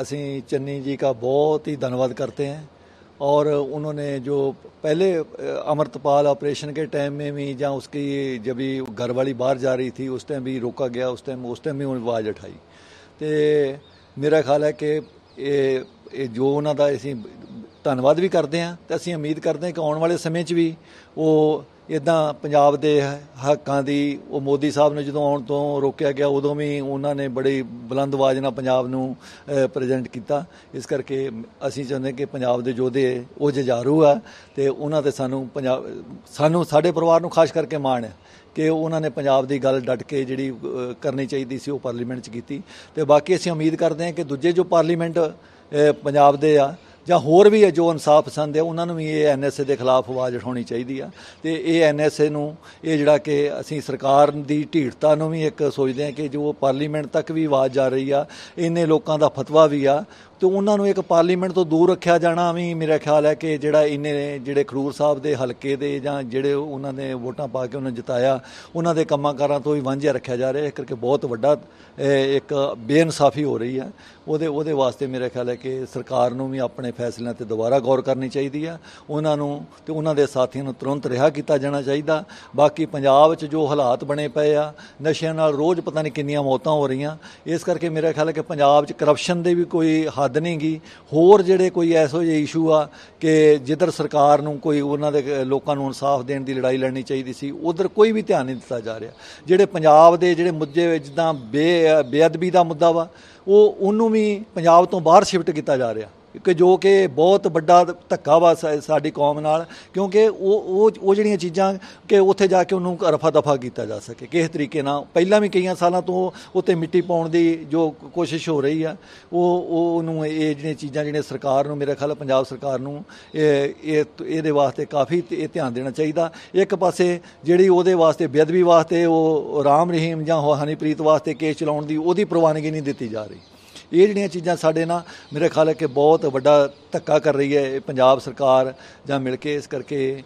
ਅਸੀਂ ਚੰਨੀ ਜੀ ਦਾ ਬਹੁਤ ਹੀ ਧੰਨਵਾਦ ਕਰਦੇ ਹਾਂ ਔਰ ਉਹਨਾਂ ਨੇ ਜੋ ਪਹਿਲੇ ਅਮਰਤਪਾਲ ਆਪਰੇਸ਼ਨ ਦੇ ਟਾਈਮ ਮੇ ਵੀ ਜਾਂ ਉਸਕੀ ਜਬੀ ਘਰ ਵਾਲੀ ਬਾਹਰ ਜਾ ਰਹੀ ਥੀ ਉਸ ਟਾਈਮ ਵੀ ਰੋਕਾ ਗਿਆ ਉਸ ਟਾਈਮ ਉਸ ਟਾਈਮ ਵੀ ਉਹਨਾਂ ਆਵਾਜ਼ ਉਠਾਈ ਤੇ ਮੇਰਾ ਖਿਆਲ ਹੈ ਕਿ ਇਹ ਇਹ ਜੋ ਉਹਨਾਂ ਦਾ ਅਸੀਂ ਧੰਨਵਾਦ ਵੀ ਕਰਦੇ ਹਾਂ ਤੇ ਅਸੀਂ ਉਮੀਦ ਕਰਦੇ ਹਾਂ ਕਿ ਆਉਣ ਵਾਲੇ ਸਮੇਂ 'ਚ ਵੀ ਉਹ ਇਦਾਂ ਪੰਜਾਬ ਦੇ ਹੱਕਾਂ ਦੀ ਉਹ ਮੋਦੀ ਸਾਹਿਬ ਨੇ ਜਦੋਂ ਆਉਣ ਤੋਂ ਰੋਕਿਆ ਗਿਆ ਉਦੋਂ ਵੀ ਉਹਨਾਂ ਨੇ ਬੜੀ ਬੁਲੰਦ ਆਵਾਜ਼ ਨਾਲ ਪੰਜਾਬ ਨੂੰ ਪ੍ਰੈਜ਼ੈਂਟ ਕੀਤਾ ਇਸ ਕਰਕੇ ਅਸੀਂ ਚਾਹੁੰਦੇ ਕਿ ਪੰਜਾਬ ਦੇ ਯੋਧੇ ਉਹ ਜਜਾਰੂ ਆ ਤੇ ਉਹਨਾਂ ਤੇ ਸਾਨੂੰ ਪੰਜਾਬ ਸਾਨੂੰ ਸਾਡੇ ਪਰਿਵਾਰ ਨੂੰ ਖਾਸ ਕਰਕੇ ਮਾਣ ਹੈ ਕਿ ਉਹਨਾਂ ਨੇ ਪੰਜਾਬ ਦੀ ਗੱਲ ਡਟ ਕੇ ਜਿਹੜੀ ਕਰਨੀ ਚਾਹੀਦੀ ਸੀ ਉਹ ਪਾਰਲੀਮੈਂਟ 'ਚ ਕੀਤੀ ਤੇ ਬਾਕੀ ਅਸੀਂ ਉਮੀਦ ਕਰਦੇ ਹਾਂ ਕਿ ਦੂਜੇ ਜੋ ਪਾਰਲੀਮੈਂਟ ਪੰਜਾਬ ਦੇ ਆ ਜਾਂ ਹੋਰ ਵੀ ਹੈ ਜੋ ਇਨਸਾਫ ਪਸੰਦ ਹੈ ਉਹਨਾਂ ਨੂੰ ਵੀ ਇਹ ਐਨਐਸਏ ਦੇ ਖਿਲਾਫ ਆਵਾਜ਼ ਉਠਾਉਣੀ ਚਾਹੀਦੀ ਆ ਤੇ ਇਹ ਐਨਐਸਏ ਨੂੰ ਇਹ ਜਿਹੜਾ ਕਿ ਅਸੀਂ ਸਰਕਾਰ ਦੀ ਢੀਠਤਾ ਨੂੰ ਵੀ ਇੱਕ ਸੋਚਦੇ ਆ ਕਿ ਜੋ ਪਾਰਲੀਮੈਂਟ ਤੱਕ ਵੀ ਆਵਾਜ਼ ਜਾ ਰਹੀ ਆ ਇਹਨੇ ਲੋਕਾਂ ਦਾ ਫਤਵਾ ਵੀ ਆ ਤੇ ਉਹਨਾਂ ਨੂੰ ਇੱਕ ਪਾਰਲੀਮੈਂਟ ਤੋਂ ਦੂਰ ਰੱਖਿਆ ਜਾਣਾ ਵੀ ਮੇਰਾ ਖਿਆਲ ਹੈ ਕਿ ਜਿਹੜਾ ਇਹਨੇ ਜਿਹੜੇ ਖਰੂਰ ਸਾਹਿਬ ਦੇ ਹਲਕੇ ਦੇ ਜਾਂ ਜਿਹੜੇ ਉਹਨਾਂ ਨੇ ਵੋਟਾਂ ਪਾ ਕੇ ਉਹਨਾਂ ਜਿਤਾਇਆ ਉਹਨਾਂ ਦੇ ਕਮਾਂਕਾਰਾਂ ਤੋਂ ਵੀ ਵਾਂਝਿਆ ਰੱਖਿਆ ਜਾ ਰਿਹਾ ਇਸ ਕਰਕੇ ਬਹੁਤ ਵੱਡਾ ਇੱਕ ਬੇਇਨਸਾਫੀ ਹੋ ਰਹੀ ਹੈ ਉਹਦੇ ਉਹਦੇ ਵਾਸਤੇ ਮੇਰਾ ਖਿਆਲ ਹੈ ਕਿ ਸਰਕਾਰ ਨੂੰ ਵੀ ਆਪਣੇ ਫੈਸਲਿਆਂ ਤੇ ਦੁਬਾਰਾ ਗੌਰ ਕਰਨੀ ਚਾਹੀਦੀ ਹੈ ਉਹਨਾਂ ਨੂੰ ਤੇ ਉਹਨਾਂ ਦੇ ਸਾਥੀਆਂ ਨੂੰ ਤੁਰੰਤ ਰਿਹਾ ਕੀਤਾ ਜਾਣਾ ਚਾਹੀਦਾ ਬਾਕੀ ਪੰਜਾਬ ਵਿੱਚ ਜੋ ਹਾਲਾਤ ਬਣੇ ਪਏ ਆ ਨਸ਼ਿਆਂ ਨਾਲ ਰੋਜ਼ ਪਤਾ ਨਹੀਂ ਕਿੰਨੀਆਂ ਮੌਤਾਂ ਹੋ ਰਹੀਆਂ ਇਸ ਕਰਕੇ ਮੇਰਾ ਖਿਆਲ ਹੈ ਕਿ ਪੰਜਾਬ 'ਚ ਕਰਪਸ਼ਨ ਦੇ ਵੀ ਕੋਈ ਹੱਦ ਹੱਦ ਗਈ ਹੋਰ ਜਿਹੜੇ ਕੋਈ ਐਸੋ ਜਿਹੇ ਇਸ਼ੂ ਆ ਕਿ ਜਿੱਧਰ ਸਰਕਾਰ ਨੂੰ ਕੋਈ ਉਹਨਾਂ ਦੇ ਲੋਕਾਂ ਨੂੰ ਇਨਸਾਫ ਦੇਣ ਦੀ ਲੜਾਈ ਲੜਨੀ ਚਾਹੀਦੀ ਸੀ ਉਧਰ ਕੋਈ ਵੀ ਧਿਆਨ ਨਹੀਂ ਦਿੱਤਾ ਜਾ ਰਿਹਾ ਜਿਹੜੇ ਪੰਜਾਬ ਦੇ ਜਿਹੜੇ ਮੁੱਦੇ ਜਿੱਦਾਂ ਬੇਅਦਬੀ ਦਾ ਮੁੱਦਾ ਵਾ ਉਹ ਉਹਨੂੰ ਵੀ ਪੰਜਾਬ ਤੋਂ ਬਾਹਰ ਸ਼ਿਫਟ ਕੀਤਾ ਜਾ ਰਿਹਾ ਕਿ ਜੋ ਕਿ ਬਹੁਤ ਵੱਡਾ ਧੱਕਾ ਵਾ ਸਾਡੀ ਕੌਮ ਨਾਲ ਕਿਉਂਕਿ ਉਹ ਉਹ ਉਹ ਜਿਹੜੀਆਂ ਚੀਜ਼ਾਂ ਕਿ ਉੱਥੇ ਜਾ ਕੇ ਉਹਨੂੰ ਰਫਾ ਦਫਾ ਕੀਤਾ ਜਾ ਸਕੇ ਕਿਸ ਤਰੀਕੇ ਨਾਲ ਪਹਿਲਾਂ ਵੀ ਕਈਆਂ ਸਾਲਾਂ ਤੋਂ ਉੱਤੇ ਮਿੱਟੀ ਪਾਉਣ ਦੀ ਜੋ ਕੋਸ਼ਿਸ਼ ਹੋ ਰਹੀ ਆ ਉਹ ਉਹਨੂੰ ਇਹ ਜਿਹੜੀਆਂ ਚੀਜ਼ਾਂ ਜਿਹੜੀਆਂ ਸਰਕਾਰ ਨੂੰ ਮੇਰੇ ਖਿਆਲ ਪੰਜਾਬ ਸਰਕਾਰ ਨੂੰ ਇਹ ਇਹਦੇ ਵਾਸਤੇ ਕਾਫੀ ਇਹ ਧਿਆਨ ਦੇਣਾ ਚਾਹੀਦਾ ਇੱਕ ਪਾਸੇ ਜਿਹੜੀ ਉਹਦੇ ਵਾਸਤੇ ਬੇਅਦਬੀ ਵਾਸਤੇ ਉਹ ਰਾਮ ਰਹੀਮ ਜਾਂ ਹਨੀਪ੍ਰੀਤ ਵਾਸਤੇ ਕੇਸ ਚਲਾਉਣ ਦੀ ਉਹਦੀ ਪ੍ਰਵਾਨਗੀ ਨਹੀਂ ਦਿੱਤੀ ਜਾ ਰਹੀ ਇਹ ਜਿਹੜੀਆਂ ਚੀਜ਼ਾਂ ਸਾਡੇ ਨਾਲ ਮੇਰੇ ਖਿਆਲ ਹੈ ਕਿ ਬਹੁਤ ਵੱਡਾ ਧੱਕਾ ਕਰ ਰਹੀ ਹੈ ਇਹ ਪੰਜਾਬ ਸਰਕਾਰ ਜਾਂ ਮਿਲ ਕੇ ਇਸ ਕਰਕੇ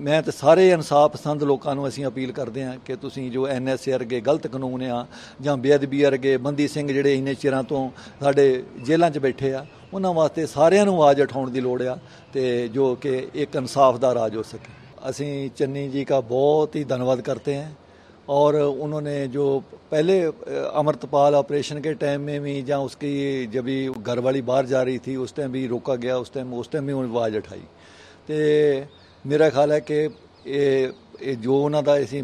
ਮੈਂ ਤੇ ਸਾਰੇ ਇਨਸਾਫ ਪਸੰਦ ਲੋਕਾਂ ਨੂੰ ਅਸੀਂ ਅਪੀਲ ਕਰਦੇ ਹਾਂ ਕਿ ਤੁਸੀਂ ਜੋ ਐਨਐਸਏ ਵਰਗੇ ਗਲਤ ਕਾਨੂੰਨ ਆ ਜਾਂ ਬੇਅਦਬੀ ਵਰਗੇ ਬੰਦੀ ਸਿੰਘ ਜਿਹੜੇ ਇੰਨੇ ਚਿਰਾਂ ਤੋਂ ਸਾਡੇ ਜੇਲ੍ਹਾਂ 'ਚ ਬੈਠੇ ਆ ਉਹਨਾਂ ਵਾਸਤੇ ਸਾਰਿਆਂ ਨੂੰ ਆਵਾਜ਼ ਉਠਾਉਣ ਦੀ ਲੋੜ ਆ ਤੇ ਜੋ ਕਿ ਇੱਕ ਇਨਸਾਫ ਦਾ ਰਾਜ ਹੋ ਸਕੇ ਅਸੀਂ ਚੰਨੀ ਜੀ ਦਾ ਬਹੁਤ ਹੀ ਧੰਨਵਾਦ ਕਰਦੇ ਹਾਂ और उन्होंने जो पहले अमृतपाल ऑपरेशन के टाइम में भी जहाँ उसकी जब भी घर वाली बाहर जा रही थी उस टाइम भी रोका गया उस टाइम उस टाइम भी उन्होंने आवाज़ ਉਠਾਈ ਤੇ ਮੇਰਾ ਖਿਆਲ ਹੈ ਕਿ ਇਹ ਇਹ ਜੋ ਉਹਨਾਂ ਦਾ ਅਸੀਂ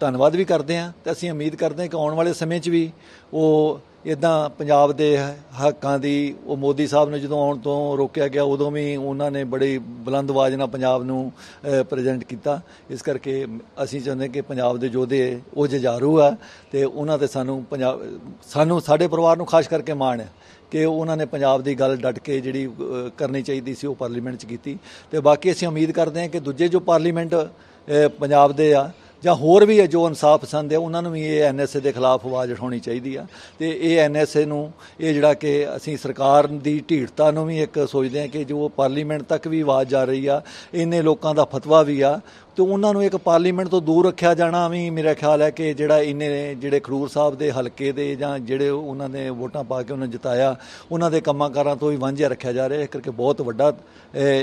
ਧੰਨਵਾਦ ਵੀ ਕਰਦੇ ਹਾਂ ਤੇ ਅਸੀਂ ਉਮੀਦ ਕਰਦੇ ਹਾਂ ਕਿ ਆਉਣ ਵਾਲੇ ਸਮੇਂ 'ਚ ਵੀ ਉਹ ਇਦਾਂ ਪੰਜਾਬ ਦੇ ਹੱਕਾਂ ਦੀ ਉਹ ਮੋਦੀ ਸਾਹਿਬ ਨੇ ਜਦੋਂ ਆਉਣ ਤੋਂ ਰੋਕਿਆ ਗਿਆ ਉਦੋਂ ਵੀ ਉਹਨਾਂ ਨੇ ਬੜੀ ਬੁਲੰਦ ਆਵਾਜ਼ ਨਾਲ ਪੰਜਾਬ ਨੂੰ ਪ੍ਰੈਜ਼ੈਂਟ ਕੀਤਾ ਇਸ ਕਰਕੇ ਅਸੀਂ ਚਾਹੁੰਦੇ ਕਿ ਪੰਜਾਬ ਦੇ ਯੋਧੇ ਉਹ ਜਜਾਰੂ ਆ ਤੇ ਉਹਨਾਂ ਤੇ ਸਾਨੂੰ ਪੰਜਾਬ ਸਾਨੂੰ ਸਾਡੇ ਪਰਿਵਾਰ ਨੂੰ ਖਾਸ ਕਰਕੇ ਮਾਣ ਹੈ ਕਿ ਉਹਨਾਂ ਨੇ ਪੰਜਾਬ ਦੀ ਗੱਲ ਡਟ ਕੇ ਜਿਹੜੀ ਕਰਨੀ ਚਾਹੀਦੀ ਸੀ ਉਹ ਪਾਰਲੀਮੈਂਟ 'ਚ ਕੀਤੀ ਤੇ ਬਾਕੀ ਅਸੀਂ ਉਮੀਦ ਕਰਦੇ ਹਾਂ ਕਿ ਦੂਜੇ ਜੋ ਪਾਰਲੀਮੈਂਟ ਪੰਜਾਬ ਦੇ ਆ ਜਾਂ ਹੋਰ ਵੀ ਹੈ ਜੋ ਇਨਸਾਫ ਪਸੰਦ ਹੈ ਉਹਨਾਂ ਨੂੰ ਵੀ ਇਹ ਐਨਐਸਏ ਦੇ ਖਿਲਾਫ ਆਵਾਜ਼ ਉਠਾਉਣੀ ਚਾਹੀਦੀ ਆ ਤੇ ਇਹ ਐਨਐਸਏ ਨੂੰ ਇਹ ਜਿਹੜਾ ਕਿ ਅਸੀਂ ਸਰਕਾਰ ਦੀ ਢੀਠਤਾ ਨੂੰ ਵੀ ਇੱਕ ਸੋਚਦੇ ਆ ਕਿ ਜੋ ਪਾਰਲੀਮੈਂਟ ਤੱਕ ਵੀ ਆਵਾਜ਼ ਜਾ ਰਹੀ ਆ ਇਹਨੇ ਲੋਕਾਂ ਦਾ ਫਤਵਾ ਵੀ ਆ ਤੇ ਉਹਨਾਂ ਨੂੰ ਇੱਕ ਪਾਰਲੀਮੈਂਟ ਤੋਂ ਦੂਰ ਰੱਖਿਆ ਜਾਣਾ ਵੀ ਮੇਰਾ ਖਿਆਲ ਹੈ ਕਿ ਜਿਹੜਾ ਇਹਨੇ ਜਿਹੜੇ ਖਰੂਰ ਸਾਹਿਬ ਦੇ ਹਲਕੇ ਦੇ ਜਾਂ ਜਿਹੜੇ ਉਹਨਾਂ ਨੇ ਵੋਟਾਂ ਪਾ ਕੇ ਉਹਨਾਂ ਜਿਤਾਇਆ ਉਹਨਾਂ ਦੇ ਕਾਰਾਂ ਤੋਂ ਵੀ ਵਾਂਝਿਆ ਰੱਖਿਆ ਜਾ ਰਿਹਾ ਹੈ ਕਰਕੇ ਬਹੁਤ ਵੱਡਾ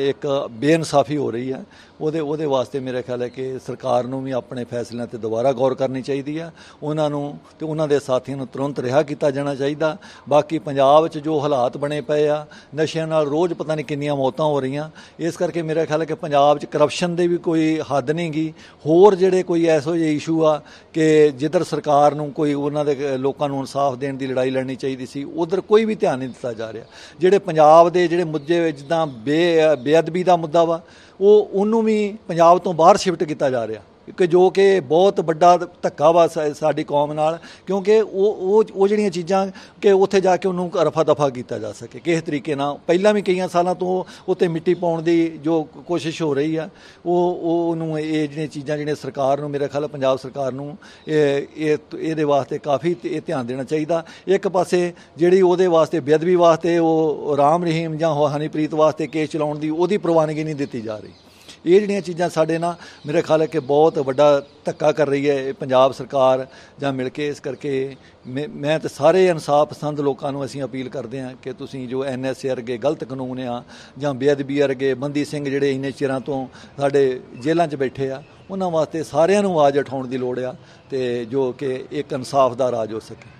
ਇੱਕ ਬੇਇਨਸਾਫੀ ਹੋ ਰਹੀ ਹੈ ਉਹਦੇ ਉਹਦੇ ਵਾਸਤੇ ਮੇਰਾ ਖਿਆਲ ਹੈ ਕਿ ਸਰਕਾਰ ਨੂੰ ਵੀ ਆਪਣੇ ਫੈਸਲਿਆਂ ਤੇ ਦੁਬਾਰਾ ਗੌਰ ਕਰਨੀ ਚਾਹੀਦੀ ਹੈ ਉਹਨਾਂ ਨੂੰ ਤੇ ਉਹਨਾਂ ਦੇ ਸਾਥੀਆਂ ਨੂੰ ਤੁਰੰਤ ਰਿਹਾ ਕੀਤਾ ਜਾਣਾ ਚਾਹੀਦਾ ਬਾਕੀ ਪੰਜਾਬ ਵਿੱਚ ਜੋ ਹਾਲਾਤ ਬਣੇ ਪਏ ਆ ਨਸ਼ਿਆਂ ਨਾਲ ਰੋਜ਼ ਪਤਾ ਨਹੀਂ ਕਿੰਨੀਆਂ ਮੌਤਾਂ ਹੋ ਰਹੀਆਂ ਇਸ ਕਰਕੇ ਮੇਰਾ ਖਿਆਲ ਹੈ ਕਿ ਪੰਜਾਬ 'ਚ ਕਰਪਸ਼ਨ ਦੇ ਵੀ ਕੋਈ ਹੱਦ ਗਈ ਹੋਰ ਜਿਹੜੇ ਕੋਈ ਐਸੋ ਜਿਹੇ ਇਸ਼ੂ ਆ ਕਿ ਜਿੱਧਰ ਸਰਕਾਰ ਨੂੰ ਕੋਈ ਉਹਨਾਂ ਦੇ ਲੋਕਾਂ ਨੂੰ ਇਨਸਾਫ ਦੇਣ ਦੀ ਲੜਾਈ ਲੜਨੀ ਚਾਹੀਦੀ ਸੀ ਉਧਰ ਕੋਈ ਵੀ ਧਿਆਨ ਨਹੀਂ ਦਿੱਤਾ ਜਾ ਰਿਹਾ ਜਿਹੜੇ ਪੰਜਾਬ ਦੇ ਜਿਹੜੇ ਮੁੱਦੇ ਜਿੱਦਾਂ ਬੇਅਦਬੀ ਦਾ ਮੁੱਦਾ ਵਾ ਉਹ ਉਹਨੂੰ ਵੀ ਪੰਜਾਬ ਤੋਂ ਬਾਹਰ ਸ਼ਿਫਟ ਕੀਤਾ ਜਾ ਰਿਹਾ ਕਿ ਜੋ ਕਿ ਬਹੁਤ ਵੱਡਾ ਧੱਕਾ ਵਾ ਸਾਡੀ ਕੌਮ ਨਾਲ ਕਿਉਂਕਿ ਉਹ ਉਹ ਉਹ ਜਿਹੜੀਆਂ ਚੀਜ਼ਾਂ ਕਿ ਉੱਥੇ ਜਾ ਕੇ ਉਹਨੂੰ ਰਫਾ ਦਫਾ ਕੀਤਾ ਜਾ ਸਕੇ ਕਿਸ ਤਰੀਕੇ ਨਾਲ ਪਹਿਲਾਂ ਵੀ ਕਈਆਂ ਸਾਲਾਂ ਤੋਂ ਉੱਤੇ ਮਿੱਟੀ ਪਾਉਣ ਦੀ ਜੋ ਕੋਸ਼ਿਸ਼ ਹੋ ਰਹੀ ਆ ਉਹ ਉਹ ਨੂੰ ਇਹ ਜਿਹੜੀਆਂ ਚੀਜ਼ਾਂ ਜਿਹੜੀਆਂ ਸਰਕਾਰ ਨੂੰ ਮੇਰੇ ਖਿਆਲ ਪੰਜਾਬ ਸਰਕਾਰ ਨੂੰ ਇਹ ਇਹਦੇ ਵਾਸਤੇ ਕਾਫੀ ਇਹ ਧਿਆਨ ਦੇਣਾ ਚਾਹੀਦਾ ਇੱਕ ਪਾਸੇ ਜਿਹੜੀ ਉਹਦੇ ਵਾਸਤੇ ਬੇਅਦਬੀ ਵਾਸਤੇ ਉਹ ਰਾਮ ਰਹੀਮ ਜਾਂ ਹਨੀਪ੍ਰੀਤ ਵਾਸਤੇ ਕੇਸ ਚਲਾਉਣ ਦੀ ਉਹਦੀ ਪ੍ਰਵਾਨਗੀ ਨਹੀਂ ਦਿੱਤੀ ਜਾ ਰਹੀ ਇਹ ਜਿਹੜੀਆਂ ਚੀਜ਼ਾਂ ਸਾਡੇ ਨਾਲ ਮੇਰੇ ਖਿਆਲ ਹੈ ਕਿ ਬਹੁਤ ਵੱਡਾ ਧੱਕਾ ਕਰ ਰਹੀ ਹੈ ਇਹ ਪੰਜਾਬ ਸਰਕਾਰ ਜਾਂ ਮਿਲ ਕੇ ਇਸ ਕਰਕੇ ਮੈਂ ਤੇ ਸਾਰੇ ਇਨਸਾਫ ਪਸੰਦ ਲੋਕਾਂ ਨੂੰ ਅਸੀਂ ਅਪੀਲ ਕਰਦੇ ਹਾਂ ਕਿ ਤੁਸੀਂ ਜੋ ਐਨਐਸਏ ਅਰਗੇ ਗਲਤ ਕਾਨੂੰਨ ਆ ਜਾਂ ਬੇਅਦਬੀ ਅਰਗੇ ਬੰਦੀ ਸਿੰਘ ਜਿਹੜੇ ਇੰਨੇ ਚਿਰਾਂ ਤੋਂ ਸਾਡੇ ਜੇਲ੍ਹਾਂ 'ਚ ਬੈਠੇ ਆ ਉਹਨਾਂ ਵਾਸਤੇ ਸਾਰਿਆਂ ਨੂੰ ਆਵਾਜ਼ ਉਠਾਉਣ ਦੀ ਲੋੜ ਆ ਤੇ ਜੋ ਕਿ ਇੱਕ ਇਨਸਾਫ ਦਾ ਰਾਜ ਹੋ ਸਕੇ